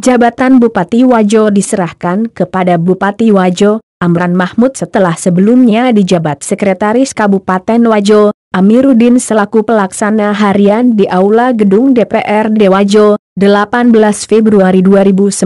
Jabatan Bupati Wajo diserahkan kepada Bupati Wajo, Amran Mahmud setelah sebelumnya dijabat Sekretaris Kabupaten Wajo, Amiruddin selaku pelaksana harian di Aula Gedung DPRD Wajo, 18 Februari 2019.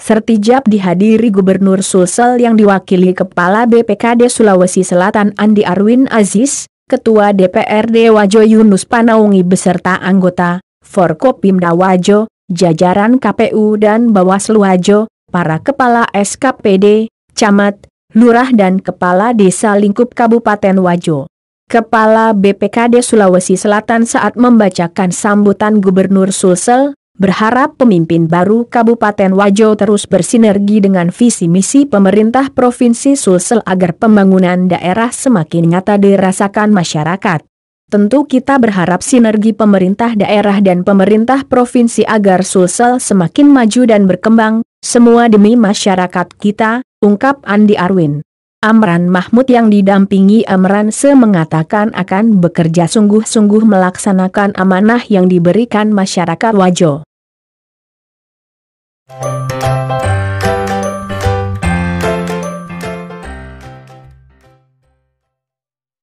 Sertijab dihadiri Gubernur Sulsel yang diwakili Kepala BPKD Sulawesi Selatan Andi Arwin Aziz, Ketua DPRD Wajo Yunus Panaungi beserta anggota Forkopimda Wajo, jajaran KPU dan Bawaslu Wajo, para kepala SKPD, camat, lurah dan kepala desa lingkup Kabupaten Wajo. Kepala BPKD Sulawesi Selatan saat membacakan sambutan Gubernur Sulsel, berharap pemimpin baru Kabupaten Wajo terus bersinergi dengan visi misi pemerintah Provinsi Sulsel agar pembangunan daerah semakin nyata dirasakan masyarakat. Tentu kita berharap sinergi pemerintah daerah dan pemerintah provinsi agar Sulsel semakin maju dan berkembang, semua demi masyarakat kita, ungkap Andi Arwin. Amran Mahmud yang didampingi Amran Se mengatakan akan bekerja sungguh-sungguh melaksanakan amanah yang diberikan masyarakat Wajo.